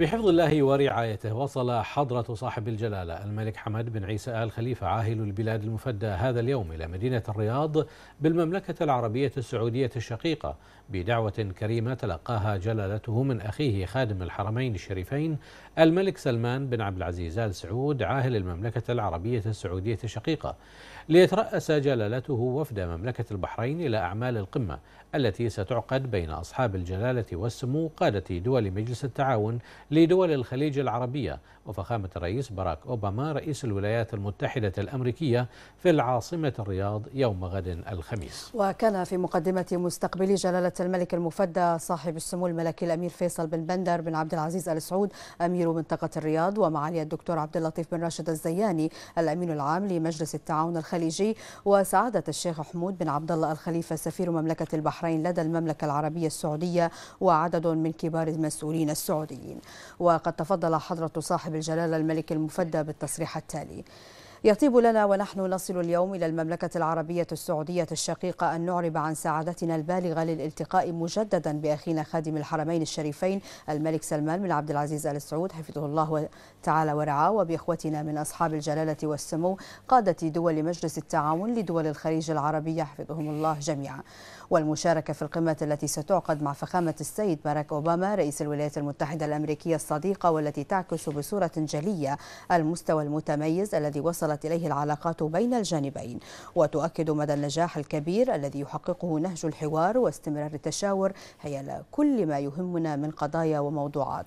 بحفظ الله ورعايته وصل حضرة صاحب الجلالة الملك حمد بن عيسى آل خليفة عاهل البلاد المفدى هذا اليوم إلى مدينة الرياض بالمملكة العربية السعودية الشقيقة بدعوة كريمة تلقاها جلالته من أخيه خادم الحرمين الشريفين الملك سلمان بن عبد العزيز آل سعود عاهل المملكة العربية السعودية الشقيقة ليترأس جلالته وفد مملكة البحرين إلى أعمال القمة التي ستعقد بين أصحاب الجلالة والسمو قادة دول مجلس التعاون لدول الخليج العربية وفخامة الرئيس باراك أوباما رئيس الولايات المتحدة الأمريكية في العاصمة الرياض يوم غد الخميس وكان في مقدمة مستقبلي جلالة الملك المفدى صاحب السمو الملكي الأمير فيصل بن بندر بن عبد العزيز آل سعود أمير منطقة الرياض ومعالي الدكتور عبد اللطيف بن راشد الزياني الأمين العام لمجلس التعاون الخليجي وسعادة الشيخ حمود بن عبد الله الخليفة سفير مملكة البحرين لدى المملكة العربية السعودية وعدد من كبار المسؤولين السعوديين وقد تفضل حضرة صاحب الجلالة الملك المفدى بالتصريح التالي يطيب لنا ونحن نصل اليوم إلى المملكة العربية السعودية الشقيقة أن نعرب عن سعادتنا البالغة للالتقاء مجددا بأخينا خادم الحرمين الشريفين الملك سلمان بن عبد العزيز آل سعود حفظه الله تعالى ورعاه وبإخوتنا من أصحاب الجلالة والسمو قادة دول مجلس التعاون لدول الخليج العربية حفظهم الله جميعا والمشاركة في القمة التي ستعقد مع فخامة السيد باراك أوباما رئيس الولايات المتحدة الأمريكية الصديقة والتي تعكس بصورة جلية المستوى المتميز الذي وصل وصلت إليه العلاقات بين الجانبين وتؤكد مدى النجاح الكبير الذي يحققه نهج الحوار واستمرار التشاور هي كل ما يهمنا من قضايا وموضوعات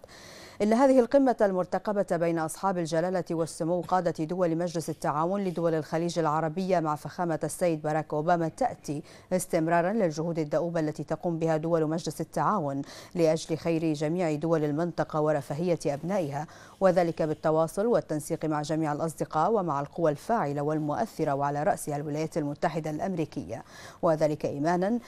إن هذه القمة المرتقبة بين أصحاب الجلالة والسمو قادة دول مجلس التعاون لدول الخليج العربية مع فخامة السيد باراك أوباما تأتي استمرارا للجهود الدؤوبة التي تقوم بها دول مجلس التعاون لأجل خير جميع دول المنطقة ورفاهية أبنائها وذلك بالتواصل والتنسيق مع جميع الأصدقاء ومع القوى الفاعلة والمؤثرة وعلى رأسها الولايات المتحدة الأمريكية وذلك إيمانا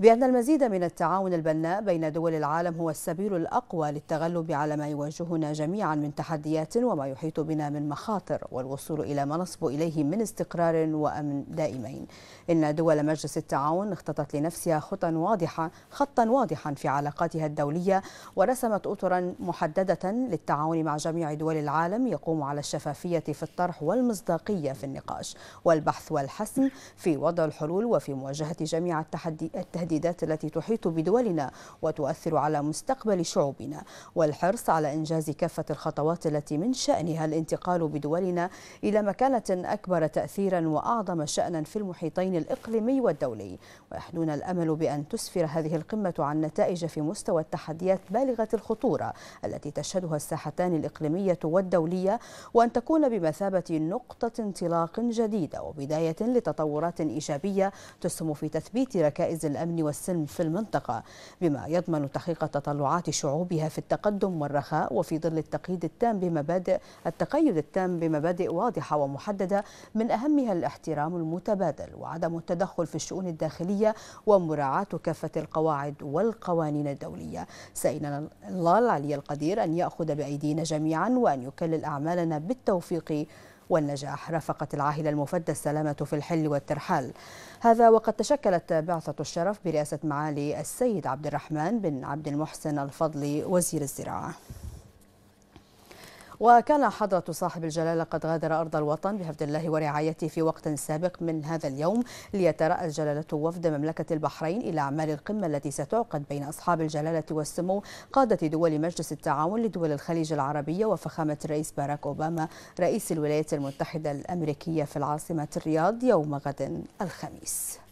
بأن المزيد من التعاون البناء بين دول العالم هو السبيل الأقوى للتغلب على ما يواجهنا جميعا من تحديات وما يحيط بنا من مخاطر والوصول إلى ما نصب إليه من استقرار وأمن دائمين إن دول مجلس التعاون اختطت لنفسها خطا واضحة خطا واضحا في علاقاتها الدولية ورسمت أطرا محددة للتعاون مع جميع دول العالم يقوم على الشفافية في الطرح والمصداقية في النقاش والبحث والحسم في وضع الحلول وفي مواجهة جميع التحديات التهديدات التي تحيط بدولنا وتؤثر على مستقبل شعوبنا والحرص على إنجاز كافة الخطوات التي من شأنها الانتقال بدولنا إلى مكانة أكبر تأثيرا وأعظم شأنا في المحيطين الإقليمي والدولي ويحنون الأمل بأن تسفر هذه القمة عن نتائج في مستوى التحديات بالغة الخطورة التي تشهدها الساحتان الإقليمية والدولية وأن تكون بمثابة نقطة انطلاق جديدة وبداية لتطورات إيجابية تسهم في تثبيت ركائز الأمن الأمن والسلم في المنطقة بما يضمن تحقيق تطلعات شعوبها في التقدم والرخاء وفي ظل التقييد التام بمبادئ التقيد التام بمبادئ واضحة ومحددة من أهمها الاحترام المتبادل وعدم التدخل في الشؤون الداخلية ومراعاة كافة القواعد والقوانين الدولية سئنا الله العلي القدير أن يأخذ بأيدينا جميعا وأن يكلل أعمالنا بالتوفيق والنجاح رافقت العاهلة المفدى السلامة في الحل والترحال هذا وقد تشكلت بعثة الشرف برئاسة معالي السيد عبد الرحمن بن عبد المحسن الفضلي وزير الزراعة وكان حضرة صاحب الجلالة قد غادر أرض الوطن بحفظ الله ورعايته في وقت سابق من هذا اليوم ليترأس جلالة وفد مملكة البحرين إلى أعمال القمة التي ستعقد بين أصحاب الجلالة والسمو قادة دول مجلس التعاون لدول الخليج العربية وفخامة الرئيس باراك أوباما رئيس الولايات المتحدة الأمريكية في العاصمة الرياض يوم غد الخميس